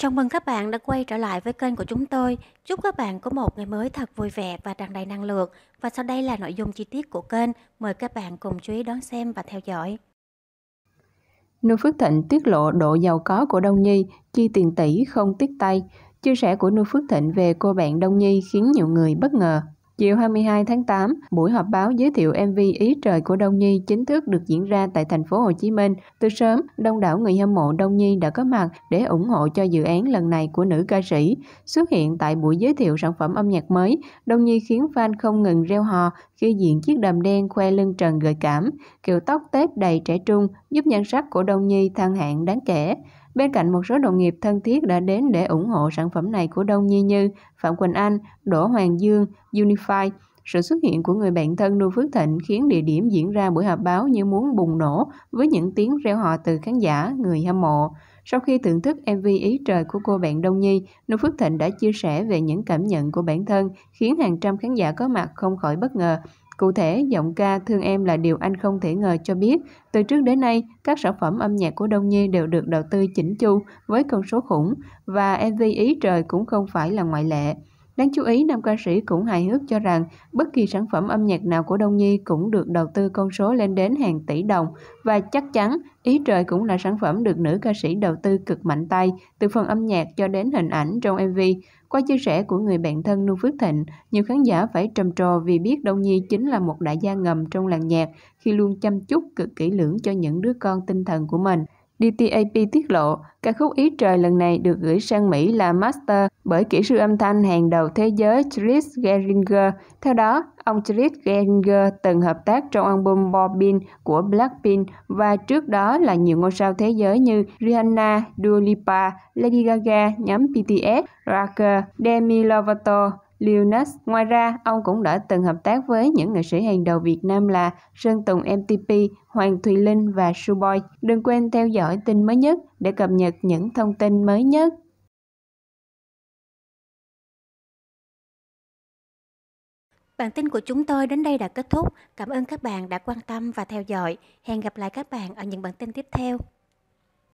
Chào mừng các bạn đã quay trở lại với kênh của chúng tôi. Chúc các bạn có một ngày mới thật vui vẻ và tràn đầy năng lượng. Và sau đây là nội dung chi tiết của kênh. Mời các bạn cùng chú ý đón xem và theo dõi. Nô Phước Thịnh tiết lộ độ giàu có của Đông Nhi, chi tiền tỷ không tiếc tay. Chia sẻ của Nô Phước Thịnh về cô bạn Đông Nhi khiến nhiều người bất ngờ. Chiều 22 tháng 8, buổi họp báo giới thiệu MV Ý trời của Đông Nhi chính thức được diễn ra tại thành phố Hồ Chí Minh. Từ sớm, đông đảo người hâm mộ Đông Nhi đã có mặt để ủng hộ cho dự án lần này của nữ ca sĩ. Xuất hiện tại buổi giới thiệu sản phẩm âm nhạc mới, Đông Nhi khiến fan không ngừng reo hò khi diện chiếc đầm đen khoe lưng trần gợi cảm, kiểu tóc tết đầy trẻ trung giúp nhan sắc của Đông Nhi thăng hạng đáng kể. Bên cạnh một số đồng nghiệp thân thiết đã đến để ủng hộ sản phẩm này của Đông Nhi như Phạm Quỳnh Anh, Đỗ Hoàng Dương, Unify. Sự xuất hiện của người bạn thân Nưu Phước Thịnh khiến địa điểm diễn ra buổi họp báo như muốn bùng nổ với những tiếng reo hò từ khán giả, người hâm mộ. Sau khi thưởng thức MV Ý Trời của cô bạn Đông Nhi, Nưu Phước Thịnh đã chia sẻ về những cảm nhận của bản thân khiến hàng trăm khán giả có mặt không khỏi bất ngờ Cụ thể, giọng ca Thương Em là điều anh không thể ngờ cho biết. Từ trước đến nay, các sản phẩm âm nhạc của Đông Nhi đều được đầu tư chỉnh chu với con số khủng và MV Ý Trời cũng không phải là ngoại lệ. Đáng chú ý, nam ca sĩ cũng hài hước cho rằng bất kỳ sản phẩm âm nhạc nào của Đông Nhi cũng được đầu tư con số lên đến hàng tỷ đồng và chắc chắn Ý Trời cũng là sản phẩm được nữ ca sĩ đầu tư cực mạnh tay, từ phần âm nhạc cho đến hình ảnh trong MV. Qua chia sẻ của người bạn thân Nu Phước Thịnh, nhiều khán giả phải trầm trồ vì biết Đông Nhi chính là một đại gia ngầm trong làng nhạc khi luôn chăm chút cực kỹ lưỡng cho những đứa con tinh thần của mình. DTAP tiết lộ, ca khúc Ý Trời lần này được gửi sang Mỹ là master bởi kỹ sư âm thanh hàng đầu thế giới Chris Geringer. Theo đó, ông Chris Geringer từng hợp tác trong album Bobin của Blackpink và trước đó là nhiều ngôi sao thế giới như Rihanna, Dua Lipa, Lady Gaga, nhóm BTS, Racker, Demi Lovato, Leonas. Ngoài ra, ông cũng đã từng hợp tác với những nghệ sĩ hàng đầu Việt Nam là Sơn Tùng MTP, Hoàng Thùy Linh và Suboy. Đừng quên theo dõi tin mới nhất để cập nhật những thông tin mới nhất. Bản tin của chúng tôi đến đây đã kết thúc. Cảm ơn các bạn đã quan tâm và theo dõi. Hẹn gặp lại các bạn ở những bản tin tiếp theo.